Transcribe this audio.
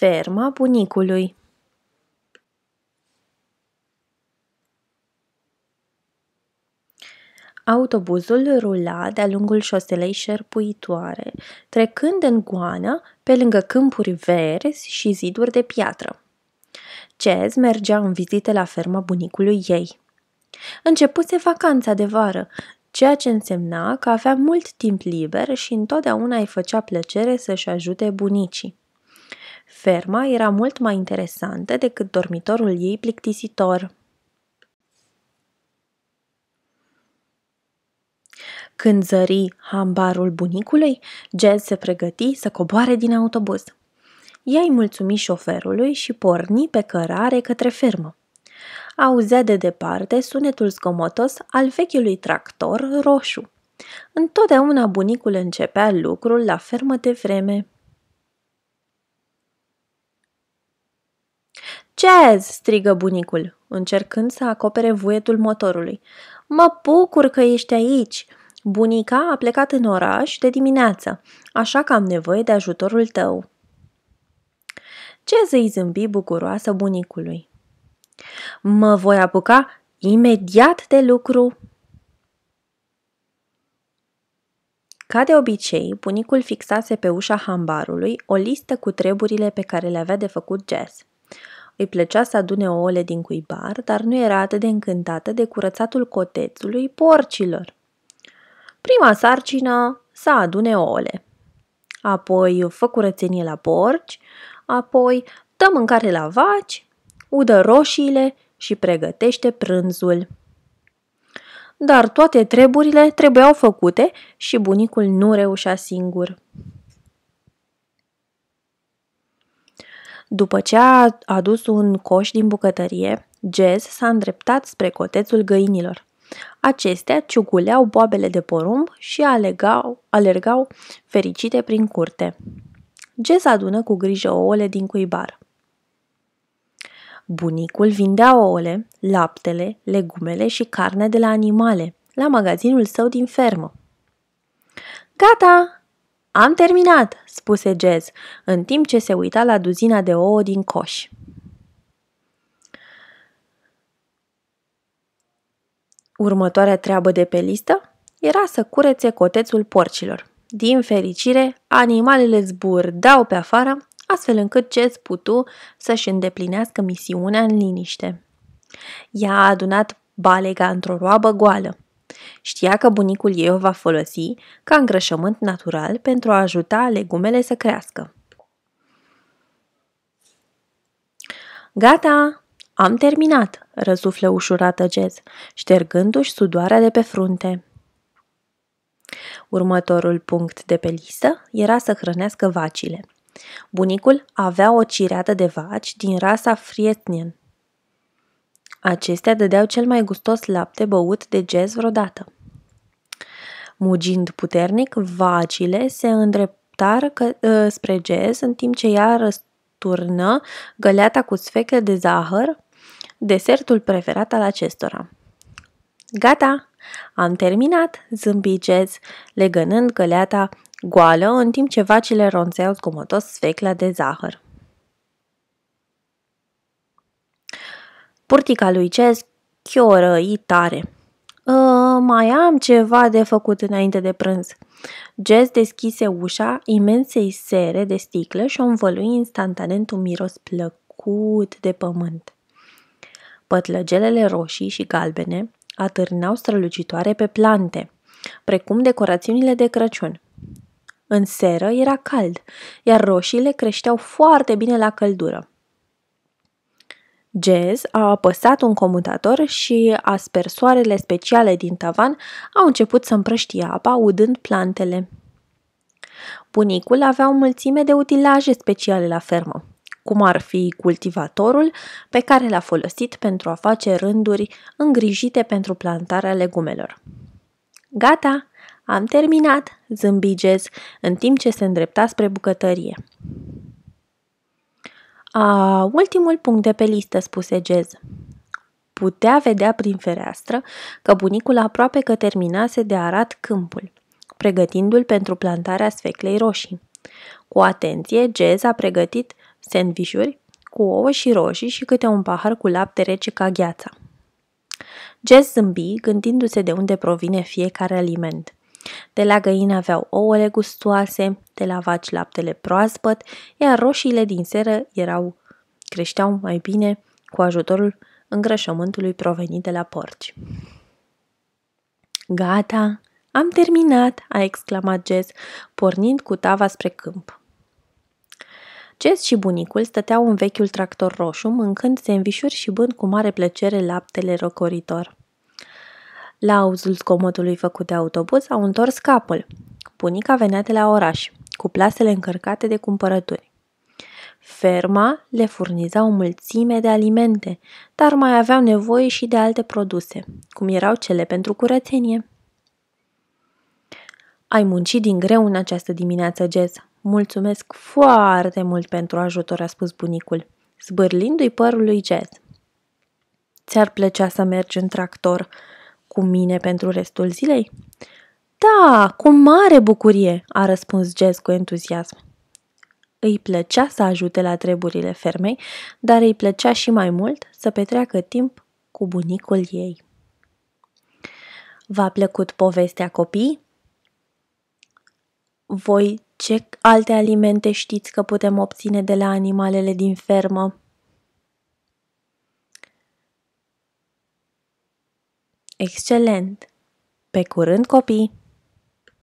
Ferma bunicului Autobuzul rula de-a lungul șoselei șerpuitoare, trecând în goană pe lângă câmpuri verzi și ziduri de piatră. Cez mergea în vizite la ferma bunicului ei. Începuse vacanța de vară, ceea ce însemna că avea mult timp liber și întotdeauna îi făcea plăcere să-și ajute bunicii. Ferma era mult mai interesantă decât dormitorul ei plictisitor. Când zări hambarul bunicului, Jazz se pregăti să coboare din autobuz. Ea îi mulțumi șoferului și porni pe cărare către fermă. Auzea de departe sunetul zgomotos al vechiului tractor roșu. Întotdeauna bunicul începea lucrul la fermă de vreme. Jazz!" strigă bunicul, încercând să acopere vuietul motorului. Mă bucur că ești aici! Bunica a plecat în oraș de dimineață, așa că am nevoie de ajutorul tău. Jazz îi zâmbi bucuroasă bunicului. Mă voi apuca imediat de lucru. Ca de obicei, bunicul fixase pe ușa hambarului o listă cu treburile pe care le avea de făcut Jazz. Îi plăcea să adune ouăle din cuibar, dar nu era atât de încântată de curățatul cotețului porcilor. Prima sarcină să adune ouăle. Apoi fă curățenie la porci, apoi dă mâncare la vaci, udă roșiile și pregătește prânzul. Dar toate treburile trebuiau făcute și bunicul nu reușea singur. După ce a adus un coș din bucătărie, Jez s-a îndreptat spre cotețul găinilor. Acestea ciuguleau boabele de porumb și alegau, alergau fericite prin curte. Jez adună cu grijă ouăle din cuibar. Bunicul vindea ouăle, laptele, legumele și carne de la animale la magazinul său din fermă. Gata, am terminat!" spuse Jez, în timp ce se uita la duzina de ouă din coș. Următoarea treabă de pe listă era să curețe cotețul porcilor. Din fericire, animalele zburdau pe afară, astfel încât Jez putu să-și îndeplinească misiunea în liniște. Ea a adunat balega într-o roabă goală, Știa că bunicul ei o va folosi ca îngrășământ natural pentru a ajuta legumele să crească. Gata, am terminat, răsuflă ușurată Jez, ștergându-și sudoarea de pe frunte. Următorul punct de pe listă era să hrănească vacile. Bunicul avea o cireată de vaci din rasa Frietnien, Acestea dădeau cel mai gustos lapte băut de jazz vreodată. Mugind puternic, vacile se îndreptară că, ă, spre jazz, în timp ce ea răsturnă găleata cu sfecle de zahăr, desertul preferat al acestora. Gata! Am terminat!" zâmbi Jez, legănând găleata goală în timp ce vacile ronțeau zgomotos sfecla de zahăr. Purtica lui Cesc chioră, tare. Ă, mai am ceva de făcut înainte de prânz. Jess deschise ușa imensei sere de sticlă și o învălui instantanent un miros plăcut de pământ. Pătlăgelele roșii și galbene atârnau strălucitoare pe plante, precum decorațiunile de Crăciun. În seră era cald, iar roșiile creșteau foarte bine la căldură. Jazz a apăsat un comutator și aspersoarele speciale din tavan au început să împrăștie apa, udând plantele. Bunicul avea o mulțime de utilaje speciale la fermă, cum ar fi cultivatorul pe care l-a folosit pentru a face rânduri îngrijite pentru plantarea legumelor. Gata, am terminat, zâmbi Jazz, în timp ce se îndrepta spre bucătărie. A, ultimul punct de pe listă, spuse Gez. Putea vedea prin fereastră că bunicul aproape că terminase de arat câmpul, pregătindu-l pentru plantarea sfeclei roșii. Cu atenție, Gez a pregătit sandvișuri cu ouă și roșii și câte un pahar cu lapte rece ca gheața. Jess zâmbi, gândindu-se de unde provine fiecare aliment. De la găină aveau ouăle gustoase, de la vaci laptele proaspăt, iar roșiile din seră erau, creșteau mai bine cu ajutorul îngrășământului provenit de la porci. Gata, am terminat, a exclamat Jess, pornind cu tava spre câmp. Jess și bunicul stăteau în vechiul tractor roșu, mâncând sandvișuri și bând cu mare plăcere laptele rocoritor. La auzul zgomotului făcut de autobuz au întors capul. Bunica venea de la oraș, cu plasele încărcate de cumpărături. Ferma le furniza o mulțime de alimente, dar mai aveau nevoie și de alte produse, cum erau cele pentru curățenie. Ai muncit din greu în această dimineață, Jess. Mulțumesc foarte mult pentru ajutor, a spus bunicul, zbârlindu-i părul lui Jess. Ți-ar plăcea să mergi în tractor, cu mine pentru restul zilei? Da, cu mare bucurie, a răspuns Jess cu entuziasm. Îi plăcea să ajute la treburile fermei, dar îi plăcea și mai mult să petreacă timp cu bunicul ei. V-a plăcut povestea copii? Voi ce alte alimente știți că putem obține de la animalele din fermă? Excelent! Pe curând, copii!